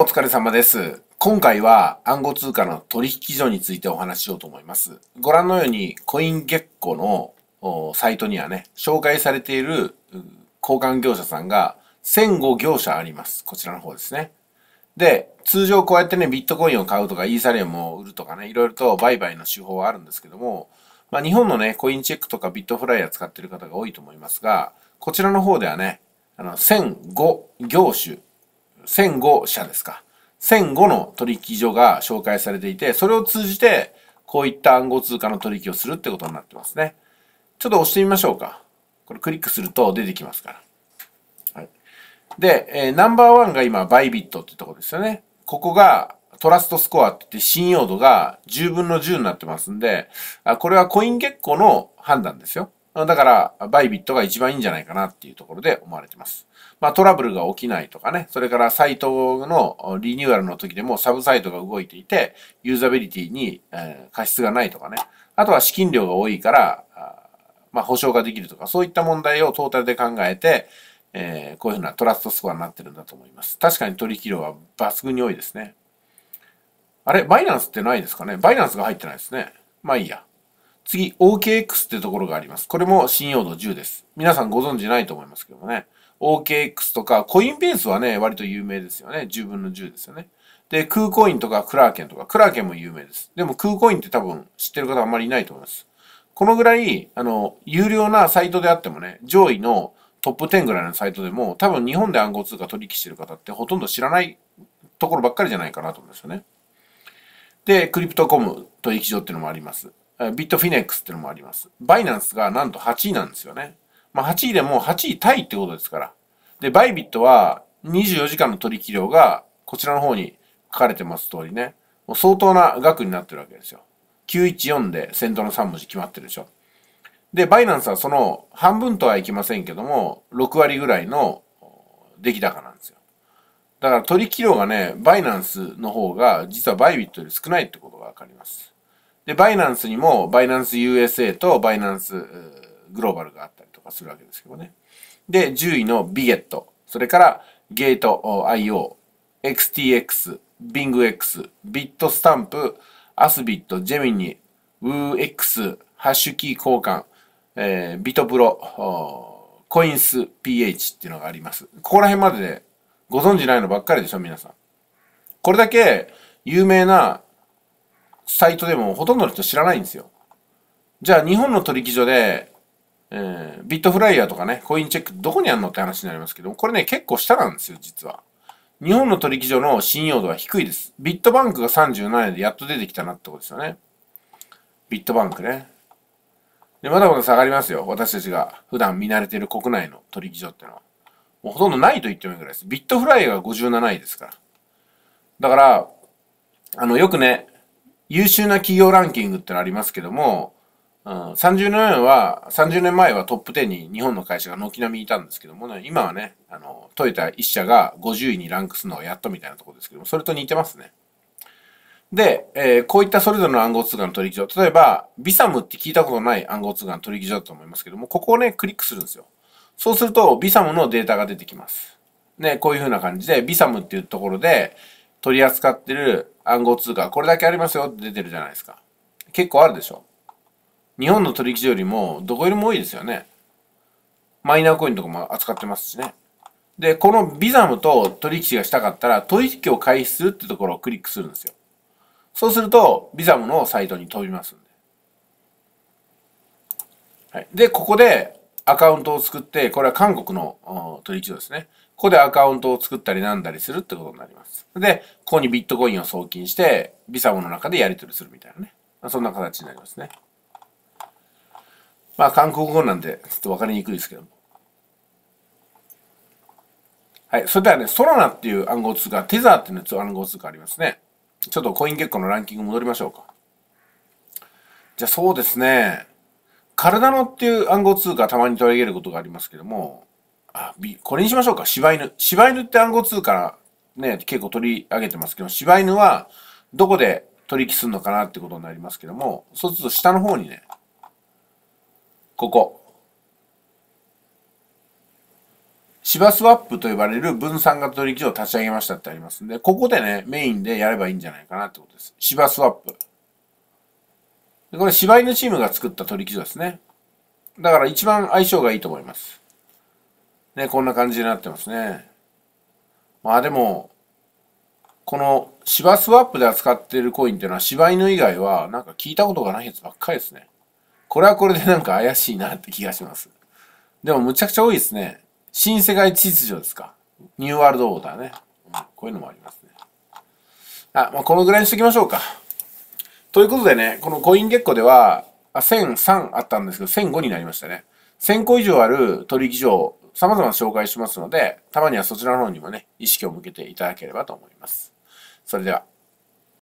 お疲れ様です。今回は暗号通貨の取引所についてお話ししようと思います。ご覧のようにコインッコのサイトにはね、紹介されている交換業者さんが1005業者あります。こちらの方ですね。で、通常こうやってね、ビットコインを買うとか、イーサリアムを売るとかね、いろいろと売買の手法はあるんですけども、まあ日本のね、コインチェックとかビットフライヤー使ってる方が多いと思いますが、こちらの方ではね、あの、1005業種1005社ですか。1005の取引所が紹介されていて、それを通じて、こういった暗号通貨の取引をするってことになってますね。ちょっと押してみましょうか。これクリックすると出てきますから。はい、で、えー、ナンバーワンが今、バイビットってとこですよね。ここが、トラストスコアって言って信用度が10分の10になってますんで、あこれはコイン結構の判断ですよ。だから、バイビットが一番いいんじゃないかなっていうところで思われてます。まあトラブルが起きないとかね、それからサイトのリニューアルの時でもサブサイトが動いていて、ユーザビリティに、え過失がないとかね、あとは資金量が多いから、まあ保証ができるとか、そういった問題をトータルで考えて、えこういうふうなトラストスコアになってるんだと思います。確かに取引量は抜群に多いですね。あれバイナンスってないですかねバイナンスが入ってないですね。まあいいや。次、OKX ってところがあります。これも信用度10です。皆さんご存知ないと思いますけどもね。OKX とか、コインベースはね、割と有名ですよね。10分の10ですよね。で、クーコインとかクラーケンとか、クラーケンも有名です。でもクーコインって多分知ってる方あんまりいないと思います。このぐらい、あの、有料なサイトであってもね、上位のトップ10ぐらいのサイトでも、多分日本で暗号通貨取引してる方ってほとんど知らないところばっかりじゃないかなと思うんですよね。で、クリプトコム取引所っていうのもあります。ビットフィネックスっていうのもあります。バイナンスがなんと8位なんですよね。まあ8位でも8位タイってことですから。で、バイビットは24時間の取引量がこちらの方に書かれてます通りね、もう相当な額になってるわけですよ。914で先頭の3文字決まってるでしょ。で、バイナンスはその半分とはいきませんけども、6割ぐらいの出来高なんですよ。だから取引量がね、バイナンスの方が実はバイビットより少ないってことがわかります。で、バイナンスにも、バイナンス USA とバイナンスグローバルがあったりとかするわけですけどね。で、10位のビゲット、それからゲート IO、XTX、BingX、ビットスタンプ、アスビット、ジェミニ、WooX、ハッシュキー交換、えー、ビトプロ、コインス PH っていうのがあります。ここら辺まででご存知ないのばっかりでしょ、皆さん。これだけ有名なサイトでもほとんどの人知らないんですよ。じゃあ日本の取引所で、えー、ビットフライヤーとかね、コインチェックどこにあるのって話になりますけどこれね、結構下なんですよ、実は。日本の取引所の信用度は低いです。ビットバンクが37円でやっと出てきたなってことですよね。ビットバンクね。で、まだまだ下がりますよ。私たちが普段見慣れてる国内の取引所ってのは。もうほとんどないと言ってもいいぐらいです。ビットフライヤーが57位ですから。だから、あの、よくね、優秀な企業ランキングってのありますけども、うん、30年は、30年前はトップ10に日本の会社が軒並みいたんですけどもね、今はね、あの、トヨタ1社が50位にランクするのをやっとみたいなところですけども、それと似てますね。で、えー、こういったそれぞれの暗号通貨の取引所、例えば、ビサムって聞いたことない暗号通貨の取引所だと思いますけども、ここをね、クリックするんですよ。そうすると、ビサムのデータが出てきます。ね、こういう風な感じで、ビサムっていうところで、取り扱ってる暗号通貨、これだけありますよって出てるじゃないですか。結構あるでしょ。日本の取引所よりも、どこよりも多いですよね。マイナーコインとかも扱ってますしね。で、このビザムと取引がしたかったら、取引を開始するってところをクリックするんですよ。そうすると、ビザムのサイトに飛びますんで。はい。で、ここで、アカウントを作って、これは韓国の取引所ですね。ここでアカウントを作ったりなんだりするってことになります。で、ここにビットコインを送金して、ビサモの中でやり取りするみたいなね。そんな形になりますね。まあ、韓国語なんで、ちょっとわかりにくいですけども。はい。それではね、ソラナっていう暗号通貨、テザーっていう暗号通貨ありますね。ちょっとコイン結構のランキング戻りましょうか。じゃあそうですね。体のっていう暗号通貨たまに取り上げることがありますけども、あ、B、これにしましょうか。柴犬。柴犬って暗号通貨ね、結構取り上げてますけど、柴犬はどこで取引するのかなってことになりますけども、そうすると下の方にね、ここ。芝スワップと呼ばれる分散型取引所を立ち上げましたってありますんで、ここでね、メインでやればいいんじゃないかなってことです。芝スワップ。これ柴犬チームが作った取り基準ですね。だから一番相性がいいと思います。ね、こんな感じになってますね。まあでも、この芝スワップで扱っているコインっていうのは柴犬以外はなんか聞いたことがないやつばっかりですね。これはこれでなんか怪しいなって気がします。でもむちゃくちゃ多いですね。新世界秩序ですか。ニューワールドオーダーね。こういうのもありますね。あ、まあ、このぐらいにしときましょうか。ということでね、このコイン月光では、1003あったんですけど、1005になりましたね。1000個以上ある取引所を様々紹介しますので、たまにはそちらの方にもね、意識を向けていただければと思います。それでは。